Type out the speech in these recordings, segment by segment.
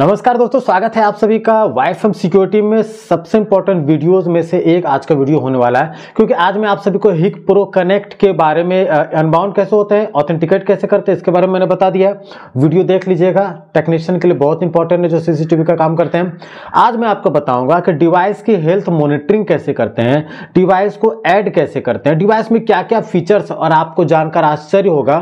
नमस्कार दोस्तों स्वागत है आप सभी का वाइफ एम सिक्योरिटी में सबसे इंपॉर्टेंट वीडियोस में से एक आज का वीडियो होने वाला है क्योंकि आज मैं आप सभी को हिक प्रो कनेक्ट के बारे में अनबाउंड कैसे होते हैं ऑथेंटिकेट कैसे करते हैं इसके बारे में मैंने बता दिया वीडियो देख लीजिएगा टेक्नीशियन के लिए बहुत इंपॉर्टेंट है जो सीसीटीवी का काम करते हैं आज मैं आपको बताऊंगा कि डिवाइस की हेल्थ मॉनिटरिंग कैसे करते हैं डिवाइस को ऐड कैसे करते हैं डिवाइस में क्या क्या फीचर्स और आपको जानकर आश्चर्य होगा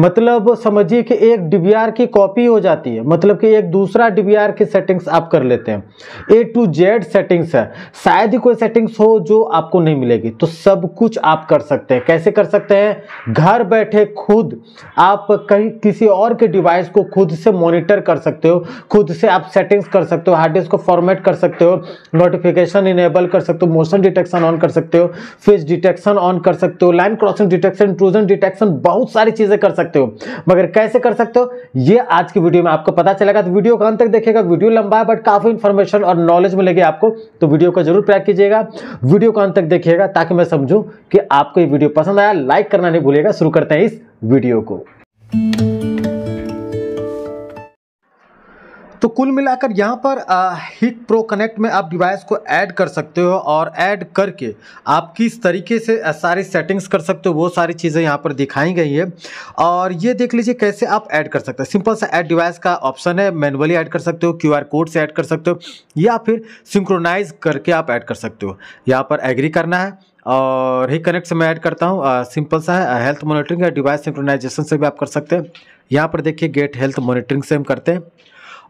मतलब समझिए कि एक डी की कॉपी हो जाती है मतलब कि एक दूसरा डीबीआर की सेटिंग्स आप कर लेते हैं ए टू जेड सेटिंग्स है शायद ही कोई सेटिंग्स हो जो आपको नहीं मिलेगी तो सब कुछ आप कर सकते हैं कैसे कर सकते हैं घर बैठे खुद आप कहीं किसी और के डिवाइस को खुद से मॉनिटर कर सकते हो खुद से आप सेटिंग्स कर सकते हो हार्ड डिस्क को फॉर्मेट कर सकते हो नोटिफिकेशन इनेबल कर सकते हो मोशन डिटेक्शन ऑन कर सकते हो फेस डिटेक्शन ऑन कर सकते हो line crossing detection intrusion detection बहुत सारी चीज़ें कर सकते सकते हो मगर कैसे कर सकते हो ये आज की वीडियो में आपको पता चलेगा तो वीडियो को अंत तक देखेगा वीडियो लंबा है बट काफ़ी इंफॉर्मेशन और नॉलेज मिलेगी आपको तो वीडियो को जरूर प्रयाग कीजिएगा वीडियो को अंत तक देखिएगा ताकि मैं समझू कि आपको ये वीडियो पसंद आया लाइक करना नहीं भूलेगा शुरू करते हैं इस वीडियो को तो कुल मिलाकर यहाँ पर हिट प्रो कनेक्ट में आप डिवाइस को ऐड कर सकते हो और ऐड करके आप किस तरीके से सारी सेटिंग्स कर सकते हो वो सारी चीज़ें यहाँ पर दिखाई गई है और ये देख लीजिए कैसे आप ऐड कर सकते हैं सिंपल सा ऐड डिवाइस का ऑप्शन है मैनुअली ऐड कर सकते हो क्यू कोड से ऐड कर सकते हो या फिर सिंक्रोनाइज करके आप ऐड कर सकते हो यहाँ पर एग्री करना है और ही कनेक्ट से मैं ऐड करता हूँ सिंपल सा है हेल्थ मॉनिटरिंग या डिवाइस सिंक्रोनाइजेशन से भी आप कर सकते हैं यहाँ पर देखिए गेट हेल्थ मॉनिटरिंग से हम करते हैं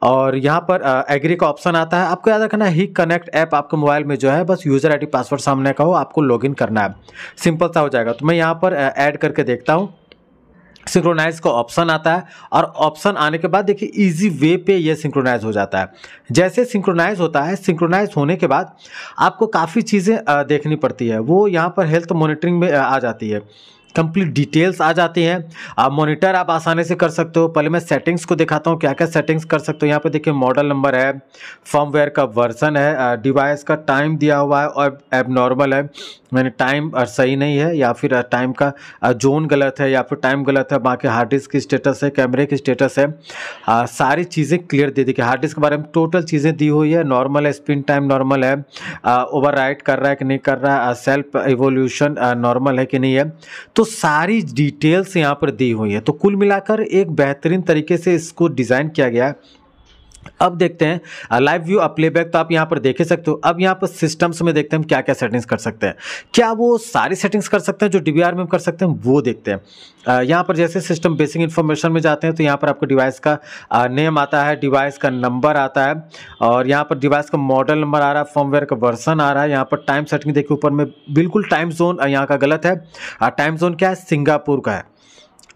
और यहाँ पर एग्री का ऑप्शन आता है आपको याद रखना है ही कनेक्ट ऐप आपके मोबाइल में जो है बस यूज़र आईडी पासवर्ड सामने का हो आपको लॉगिन करना है सिंपल सा हो जाएगा तो मैं यहाँ पर ऐड करके देखता हूँ सिंक्रोनाइज का ऑप्शन आता है और ऑप्शन आने के बाद देखिए इजी वे पे ये सिंक्रोनाइज हो जाता है जैसे सिंक्रोनाइज होता है सिंक्रोनाइज होने के बाद आपको काफ़ी चीज़ें देखनी पड़ती है वो यहाँ पर हेल्थ मॉनिटरिंग में आ जाती है कंप्लीट डिटेल्स आ जाती हैं आप मॉनिटर आप आसानी से कर सकते हो पहले मैं सेटिंग्स को दिखाता हूँ क्या क्या सेटिंग्स कर सकते हो यहाँ पे देखिए मॉडल नंबर है फर्मवेयर का वर्जन है डिवाइस का टाइम दिया हुआ है और एब नॉर्मल है मैंने टाइम सही नहीं है या फिर टाइम का जोन गलत है या फिर टाइम गलत है बाकी हार्ड डिस्क की स्टेटस है कैमरे की स्टेटस है आ, सारी चीज़ें क्लियर दे दी कि हार्ड डिस्क के बारे में टोटल चीज़ें दी हुई है नॉर्मल है स्पिन टाइम नॉर्मल है ओवर कर रहा है कि नहीं कर रहा है सेल्फ एवोल्यूशन नॉर्मल है कि नहीं है तो तो सारी डिटेल्स यहाँ पर दी हुई है तो कुल मिलाकर एक बेहतरीन तरीके से इसको डिज़ाइन किया गया अब देखते हैं लाइव व्यू अप प्लेबैक तो आप यहाँ पर देख सकते हो अब यहाँ पर सिस्टम्स में देखते हैं हम क्या क्या सेटिंग्स कर सकते हैं क्या वो सारी सेटिंग्स कर सकते हैं जो डी में कर सकते हैं वो देखते हैं यहाँ पर जैसे सिस्टम बेसिक इन्फॉर्मेशन में जाते हैं तो यहाँ पर आपको डिवाइस का नेम आता है डिवाइस का नंबर आता है और यहाँ पर डिवाइस का मॉडल नंबर आ रहा है फॉर्मवेयर का वर्सन आ रहा है यहाँ पर टाइम सेटिंग देखिए ऊपर में बिल्कुल टाइम जोन यहाँ का गलत है टाइम जोन क्या है सिंगापुर का है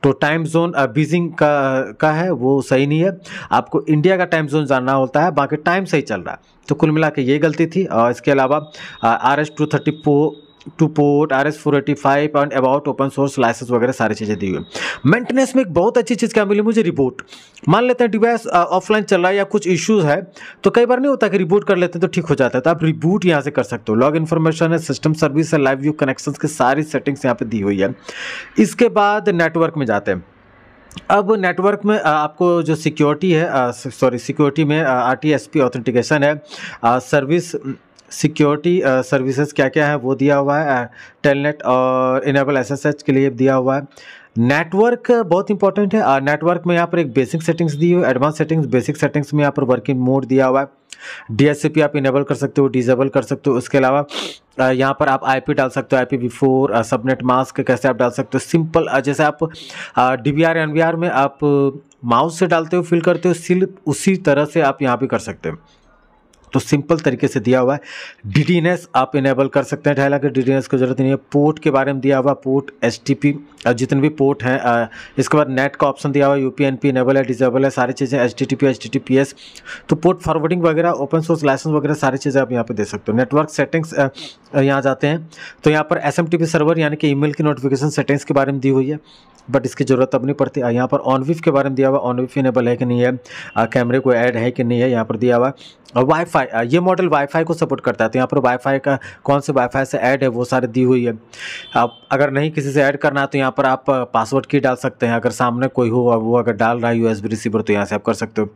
तो टाइम जोन बीजिंग का का है वो सही नहीं है आपको इंडिया का टाइम जोन जानना होता है बाकी टाइम सही चल रहा है तो कुल मिला के ये गलती थी और इसके अलावा R S two thirty two port R S four eighty five and about open source licence वगैरह सारी चीज़ें दी हुई मेंटेनेंस में एक बहुत अच्छी चीज़ क्या मिली मुझे रिपोर्ट मान लेते हैं डिवाइस ऑफलाइन चल रहा है या कुछ इश्यूज़ है तो कई बार नहीं होता कि रिबूट कर लेते हैं तो ठीक हो जाता है तो आप रिबूट यहाँ से कर सकते हो लॉग इन्फॉर्मेशन है सिस्टम सर्विस है लाइव व्यू कनेक्शन की सारी सेटिंग्स यहाँ पर दी हुई है इसके बाद नेटवर्क में जाते हैं अब नेटवर्क में आपको जो सिक्योरिटी है सॉरी सिक्योरिटी में R T S P authentication है सर्विस सिक्योरिटी सर्विसेज क्या क्या है वो दिया हुआ है टेलनेट और इनेबल एसएसएच के लिए दिया हुआ है नेटवर्क बहुत इंपॉर्टेंट है नेटवर्क में यहाँ पर एक बेसिक सेटिंग्स दी हुई एडवांस सेटिंग्स बेसिक सेटिंग्स में यहाँ पर वर्किंग मोड दिया हुआ है डी आप इनेबल कर सकते हो डिजेबल कर सकते हो उसके अलावा यहाँ पर आप आईपी डाल सकते हो आई पी सबनेट मास्क कैसे आप डाल सकते हो सिंपल जैसे आप D V R N V R में आप माउस से डालते हो फिल करते हो सिल उसी तरह से आप यहाँ भी कर सकते हो तो सिंपल तरीके से दिया हुआ है डीटीएनएस आप इनेबल कर सकते हैं हालांकि डीटीएनएस की जरूरत नहीं है पोर्ट के बारे में दिया हुआ पोर्ट एच जितने भी पोर्ट हैं इसके बाद नेट का ऑप्शन दिया हुआ यू पी इनेबल है डिजेबल है सारी चीज़ें एच डी टी तो पोर्ट फॉरवर्डिंग वगैरह ओपन सोर्स लाइसेंस वगैरह सारी चीज़ें आप यहाँ पर दे सकते हो नेटवर्क सेटिंग्स यहाँ जाते हैं तो यहाँ पर एस सर्वर यानी कि ई की नोटिफिकेशन सेटिंग्स के बारे में दी हुई है बट इसकी ज़रूरत अब नहीं पड़ती यहाँ पर ऑनविफ के बारे में दिया हुआ ऑनविफ इनेबल है कि नहीं है कैमरे को ऐड है कि नहीं है यहाँ पर दिया हुआ और वाई वाईफाई ये मॉडल वाईफाई को सपोर्ट करता है तो यहाँ पर वाईफाई का कौन से वाईफाई से ऐड है वो सारे दी हुई है आप अगर नहीं किसी से ऐड करना है तो यहाँ पर आप पासवर्ड की डाल सकते हैं अगर सामने कोई हो वो अगर डाल रहा है यू रिसीवर तो यहाँ से आप कर सकते हो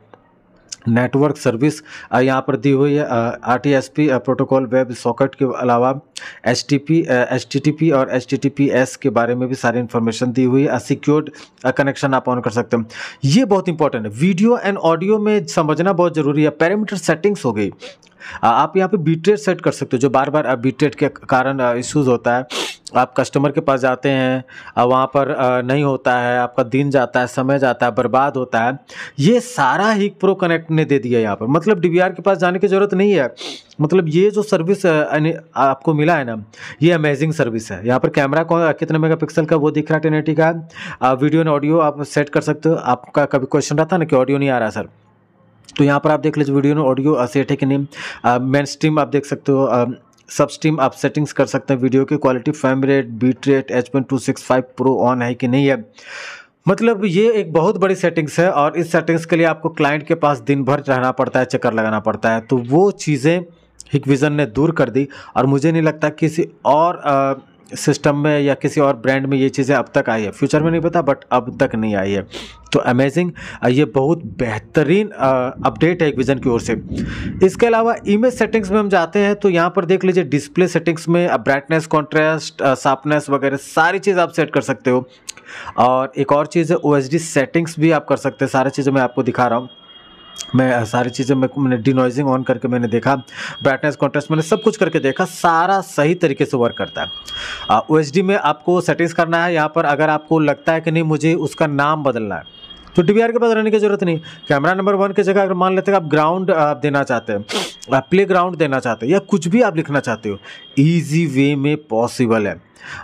नेटवर्क सर्विस यहाँ पर दी हुई है R T S P protocol web socket के अलावा H T P H T T P और H T T P S के बारे में भी सारी इन्फॉर्मेशन दी हुई है सिक्योर्ड कनेक्शन आप ऑन कर सकते हैं ये बहुत इंपॉर्टेंट है वीडियो एंड ऑडियो में समझना बहुत ज़रूरी है पैरामीटर सेटिंग्स हो गई आप यहाँ पे बीटरेट सेट कर सकते हो जो बार बार बीटरेट के कारण इश्यूज़ होता है आप कस्टमर के पास जाते हैं वहाँ पर नहीं होता है आपका दिन जाता है समय जाता है बर्बाद होता है ये सारा ही प्रो कनेक्ट ने दे दिया यहाँ पर मतलब डी के पास जाने की ज़रूरत नहीं है मतलब ये जो सर्विस आपको मिला है ना ये अमेजिंग सर्विस है यहाँ पर कैमरा कौन कितने मेगापिक्सल का वो दिख रहा है टेन एटी का आप वीडियो एंड ऑडियो आप सेट कर सकते हो आपका कभी क्वेश्चन रहा था ना कि ऑडियो नहीं आ रहा सर तो यहाँ पर आप देख लीजिए वीडियो ऑडियो सेट है कि नहीं मेन स्ट्रीम आप देख सकते हो सब स्ट्रीम आप सेटिंग्स कर सकते हैं वीडियो की quality frame rate bit rate H point two six five pro on है कि नहीं है मतलब ये एक बहुत बड़ी सेटिंग्स है और इस सेटिंग्स के लिए आपको क्लाइंट के पास दिन भर रहना पड़ता है चक्कर लगाना पड़ता है तो वो चीज़ें हिकविज़न ने दूर कर दी और मुझे नहीं लगता किसी और सिस्टम में या किसी और ब्रांड में ये चीज़ें अब तक आई है फ्यूचर में नहीं पता बट अब तक नहीं आई है तो अमेजिंग ये बहुत बेहतरीन अपडेट है एक विज़न की ओर से इसके अलावा इमेज सेटिंग्स में हम जाते हैं तो यहाँ पर देख लीजिए डिस्प्ले सेटिंग्स में ब्राइटनेस कॉन्ट्रास्ट शार्पनेस वगैरह सारी चीज़ आप सेट कर सकते हो और एक और चीज़ है ओ सेटिंग्स भी आप कर सकते हैं सारी चीज़ें मैं आपको दिखा रहा हूँ मैं सारी चीज़ें मैं मैंने डिनॉइजिंग ऑन करके मैंने देखा ब्राइटनेस कॉन्ट्रेस्ट मैंने सब कुछ करके देखा सारा सही तरीके से वर्क करता है ओ एच में आपको सेटिंग्स करना है यहाँ पर अगर आपको लगता है कि नहीं मुझे उसका नाम बदलना है तो डी के पास रहने की जरूरत नहीं कैमरा नंबर वन की जगह अगर मान लेते हैं आप ग्राउंड आप देना चाहते हैं प्ले ग्राउंड देना चाहते हैं या कुछ भी आप लिखना चाहते हो ईजी वे में पॉसिबल है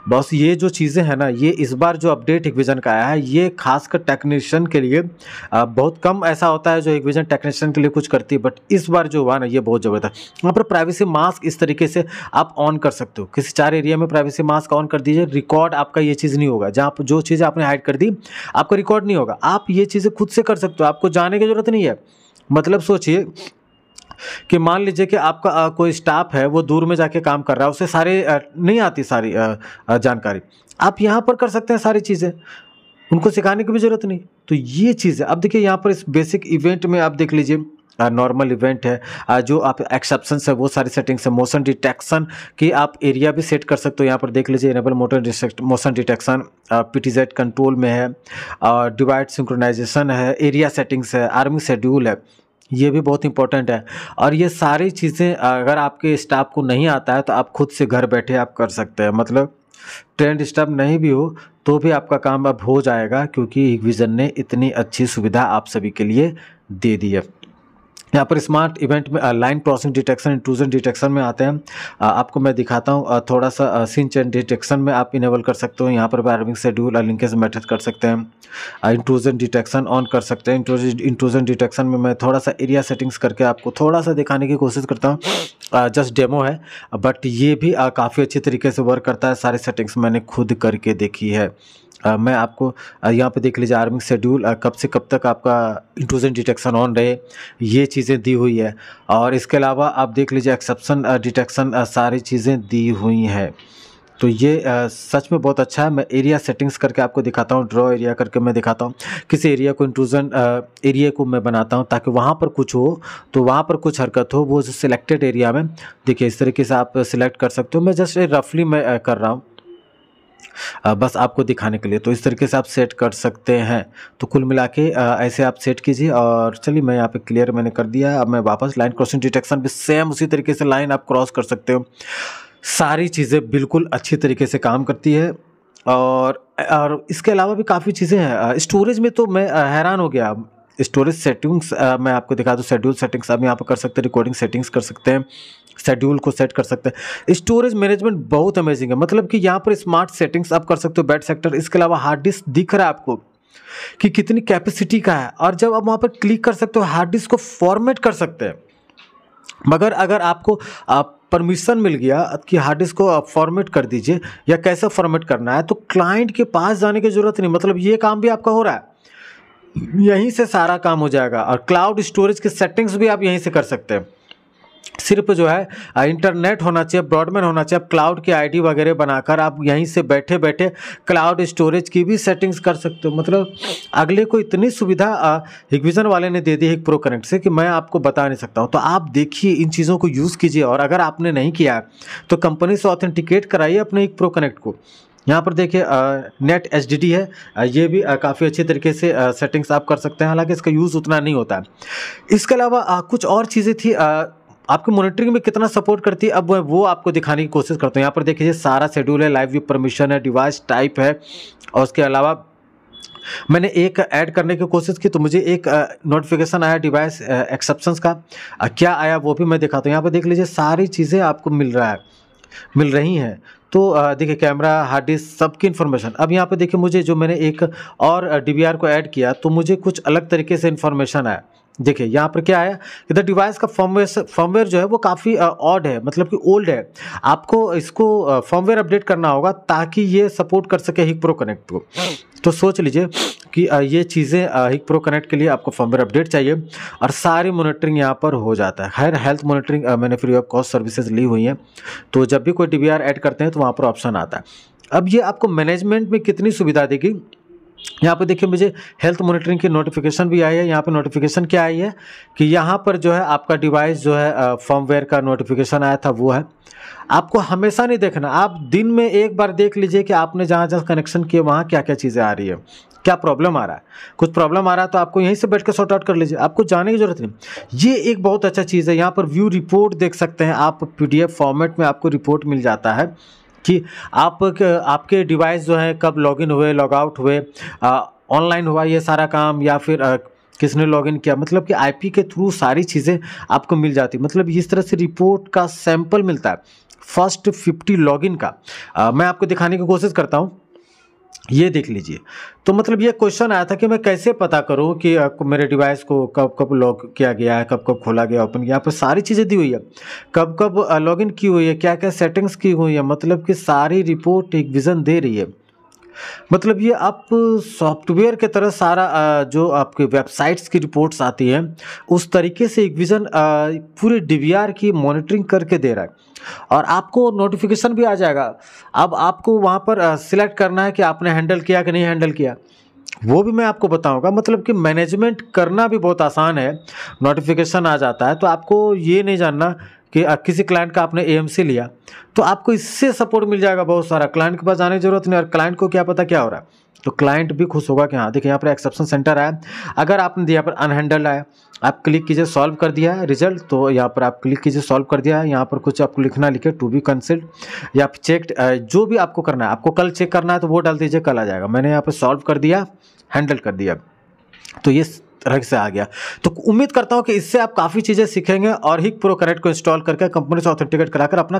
बस ये जो चीज़ें हैं ना ये इस बार जो अपडेट इक्विजन का आया है ये खासकर टेक्नीशियन के लिए बहुत कम ऐसा होता है जो विजन टेक्नीशियन के लिए कुछ करती है बट इस बार जो हुआ ना ये बहुत ज़बरदस्त वहाँ पर प्राइवेसी मास्क इस तरीके से आप ऑन कर सकते हो किसी चार एरिया में प्राइवेसी मास्क ऑन कर दीजिए रिकॉर्ड आपका ये चीज़ नहीं होगा जहाँ जो चीज़ आपने हाइड कर दी आपका रिकॉर्ड नहीं होगा आप ये चीज़ें खुद से कर सकते हो आपको जाने की ज़रूरत नहीं है मतलब सोचिए कि मान लीजिए कि आपका कोई स्टाफ है वो दूर में जाके काम कर रहा है उसे सारे नहीं आती सारी जानकारी आप यहाँ पर कर सकते हैं सारी चीज़ें उनको सिखाने की भी ज़रूरत नहीं तो ये चीज़ है अब देखिए यहाँ पर इस बेसिक इवेंट में आप देख लीजिए नॉर्मल इवेंट है जो आप एक्सेप्शन है वो सारी सेटिंग्स है मोशन डिटेक्शन की आप एरिया भी सेट कर सकते हो यहाँ पर देख लीजिए enable motor motion detection P control में है डिवाइड सिंक्रोनाइजेशन है एरिया सेटिंग्स है आर्मी शेड्यूल है ये भी बहुत इंपॉर्टेंट है और ये सारी चीज़ें अगर आपके स्टाफ को नहीं आता है तो आप खुद से घर बैठे आप कर सकते हैं मतलब ट्रेंड स्टाफ नहीं भी हो तो भी आपका काम अब हो जाएगा क्योंकि विज़न ने इतनी अच्छी सुविधा आप सभी के लिए दे दी है यहाँ पर स्मार्ट इवेंट में line crossing detection intrusion detection में आते हैं uh, आपको मैं दिखाता हूँ uh, थोड़ा सा सिंच एंड डिटेक्शन में आप इनेबल कर सकते हो यहाँ पर बारहविंग शेड्यूल और लिंकेज मेथड कर सकते हैं इंट्रूजन डिटेक्शन ऑन कर सकते हैं इंट्रूजन डिटेक्शन में मैं थोड़ा सा एरिया सेटिंग्स करके आपको थोड़ा सा दिखाने की कोशिश करता हूँ जस्ट uh, डेमो है बट ये भी काफ़ी अच्छे तरीके से वर्क करता है सारे सेटिंग्स मैंने खुद करके देखी है मैं आपको यहाँ पे देख लीजिए आर्मिंग शेड्यूल कब से कब तक आपका इंट्रूजन डिटेक्शन ऑन रहे ये चीज़ें दी हुई है और इसके अलावा आप देख लीजिए एक्सेप्शन डिटेक्शन सारी चीज़ें दी हुई हैं तो ये आ, सच में बहुत अच्छा है मैं एरिया सेटिंग्स करके आपको दिखाता हूँ ड्रॉ एरिया करके मैं दिखाता हूँ किसी एरिया को इंट्रूजन एरिया को मैं बनाता हूँ ताकि वहाँ पर कुछ हो तो वहाँ पर कुछ हरकत हो वो सिलेक्टेड एरिया में देखिए इस तरीके से आप सिलेक्ट कर सकते हो मैं जस्ट रफली मैं आ, कर रहा हूँ बस आपको दिखाने के लिए तो इस तरीके से आप सेट कर सकते हैं तो कुल मिला के ऐसे आप सेट कीजिए और चलिए मैं यहाँ पे क्लियर मैंने कर दिया अब मैं वापस लाइन क्रॉसिंग डिटेक्शन भी सेम उसी तरीके से लाइन आप क्रॉस कर सकते हो सारी चीज़ें बिल्कुल अच्छी तरीके से काम करती है और और इसके अलावा भी काफ़ी चीज़ें हैं स्टोरेज में तो मैं हैरान हो गया स्टोरेज सेटिंग्स मैं आपको दिखा दूँ शेड्यूल सेटिंग्स आप यहाँ पर कर सकते हैं रिकॉर्डिंग सेटिंग्स कर सकते हैं शेड्यूल को सेट कर सकते हैं स्टोरेज मैनेजमेंट बहुत अमेजिंग है मतलब कि यहाँ पर स्मार्ट सेटिंग्स आप कर सकते हो बैट सेक्टर इसके अलावा हार्ड डिस्क दिख रहा है आपको कि कितनी कैपेसिटी का है और जब आप वहाँ पर क्लिक कर सकते हो हार्ड डिस्क को फॉर्मेट कर सकते हैं मगर अगर आपको आप परमिशन मिल गया कि हार्ड डिस्क को आप फॉर्मेट कर दीजिए या कैसे फॉर्मेट करना है तो क्लाइंट के पास जाने की ज़रूरत नहीं मतलब ये काम भी आपका हो रहा है यहीं से सारा काम हो जाएगा और क्लाउड स्टोरेज के सेटिंग्स भी आप यहीं से कर सकते हैं सिर्फ जो है इंटरनेट होना चाहिए ब्रॉडबैंड होना चाहिए आप क्लाउड की आईडी वगैरह बनाकर आप यहीं से बैठे बैठे क्लाउड स्टोरेज की भी सेटिंग्स कर सकते हो मतलब अगले को इतनी सुविधा हिगविजन वाले ने दे दी है प्रो कनेक्ट से कि मैं आपको बता नहीं सकता हूँ तो आप देखिए इन चीज़ों को यूज़ कीजिए और अगर आपने नहीं किया तो कंपनी से ऑथेंटिकेट कराइए अपने एक प्रो कनेक्ट को यहाँ पर देखिए नेट एच है आ, ये भी काफ़ी अच्छे तरीके से आ, सेटिंग्स आप कर सकते हैं हालांकि इसका यूज़ उतना नहीं होता है इसके अलावा कुछ और चीज़ें थी आपकी मॉनिटरिंग में कितना सपोर्ट करती है अब वो आपको दिखाने की कोशिश करता हूँ यहाँ पर देखिए सारा शेड्यूल है लाइव व्यू परमिशन है डिवाइस टाइप है और उसके अलावा मैंने एक ऐड करने की कोशिश की तो मुझे एक नोटिफिकेशन आया डिवाइस एक्सेप्शंस का क्या आया वो भी मैं दिखाता हूँ यहाँ पर देख लीजिए सारी चीज़ें आपको मिल रहा है मिल रही हैं तो देखिए कैमरा हार्ड डिस्क सबकी इन्फॉर्मेशन अब यहाँ पर देखिए मुझे जो मैंने एक और डी को ऐड किया तो मुझे कुछ अलग तरीके से इन्फॉर्मेशन आया देखिए यहाँ पर क्या है इधर डिवाइस का फर्मवेयर फर्मवेयर जो है वो काफ़ी ऑड है मतलब कि ओल्ड है आपको इसको फर्मवेयर अपडेट करना होगा ताकि ये सपोर्ट कर सके हिक प्रो कनेक्ट को तो सोच लीजिए कि ये चीज़ें हिक प्रो कनेक्ट के लिए आपको फर्मवेयर अपडेट चाहिए और सारी मोनिटरिंग यहाँ पर हो जाता है हर हेल्थ मोनिटरिंग मैंने फ्री ऑफ कॉस्ट सर्विसेज ली हुई हैं तो जब भी कोई डी ऐड करते हैं तो वहाँ पर ऑप्शन आता है अब ये आपको मैनेजमेंट में कितनी सुविधा देगी यहाँ पे देखिए मुझे हेल्थ मॉनिटरिंग की नोटिफिकेशन भी आई है यहाँ पे नोटिफिकेशन क्या आई है कि यहाँ पर जो है आपका डिवाइस जो है फॉर्मवेयर का नोटिफिकेशन आया था वो है आपको हमेशा नहीं देखना आप दिन में एक बार देख लीजिए कि आपने जहाँ जहाँ कनेक्शन किए वहाँ क्या क्या चीज़ें आ रही है क्या प्रॉब्लम आ रहा है कुछ प्रॉब्लम आ रहा है तो आपको यहीं से बैठ कर सॉर्ट आउट कर लीजिए आपको जाने की जरूरत नहीं ये एक बहुत अच्छा चीज़ है यहाँ पर व्यू रिपोर्ट देख सकते हैं आप पीडीएफ फॉर्मेट में आपको रिपोर्ट मिल जाता है कि आप आपके डिवाइस जो है कब लॉगिन हुए लॉग आउट हुए ऑनलाइन हुआ ये सारा काम या फिर आ, किसने लॉगिन किया मतलब कि आईपी के थ्रू सारी चीज़ें आपको मिल जाती मतलब इस तरह से रिपोर्ट का सैंपल मिलता है फर्स्ट फिफ्टी लॉगिन का आ, मैं आपको दिखाने की कोशिश करता हूँ ये देख लीजिए तो मतलब ये क्वेश्चन आया था कि मैं कैसे पता करूं कि मेरे डिवाइस को कब कब लॉक किया गया है कब कब खोला गया ओपन किया यहाँ पर सारी चीज़ें दी हुई है कब कब लॉगिन की हुई है क्या क्या सेटिंग्स की हुई है मतलब कि सारी रिपोर्ट एक विज़न दे रही है मतलब ये आप सॉफ्टवेयर के तरह सारा जो आपके वेबसाइट्स की रिपोर्ट्स आती हैं उस तरीके से विज़न पूरे डीवीआर की मॉनिटरिंग करके दे रहा है और आपको नोटिफिकेशन भी आ जाएगा अब आपको वहाँ पर सिलेक्ट करना है कि आपने हैंडल किया कि नहीं हैंडल किया वो भी मैं आपको बताऊंगा मतलब कि मैनेजमेंट करना भी बहुत आसान है नोटिफिकेशन आ जाता है तो आपको ये नहीं जानना कि किसी क्लाइंट का आपने ए लिया तो आपको इससे सपोर्ट मिल जाएगा बहुत सारा क्लाइंट के पास जाने की जरूरत नहीं और क्लाइंट को क्या पता क्या हो रहा है तो क्लाइंट भी खुश होगा कि हाँ देखिए यहाँ पर एक्सेप्शन सेंटर आया अगर आपने यहाँ पर अनहैंडल आया आप क्लिक कीजिए सॉल्व कर दिया है रिजल्ट तो यहाँ पर आप क्लिक कीजिए सॉल्व कर दिया है यहाँ पर कुछ आपको लिखना लिखे टू बी कंसल्ट या चेक जो भी आपको करना है आपको कल चेक करना है तो वो डाल दीजिए कल आ जाएगा मैंने यहाँ पर सॉल्व कर दिया हैंडल कर दिया तो ये तरह से आ गया तो उम्मीद करता हूँ कि इससे आप काफ़ी चीज़ें सीखेंगे और ही प्रो कनेक्ट को इंस्टॉल करके कंपनी से ऑथेंटिकेट कराकर अपना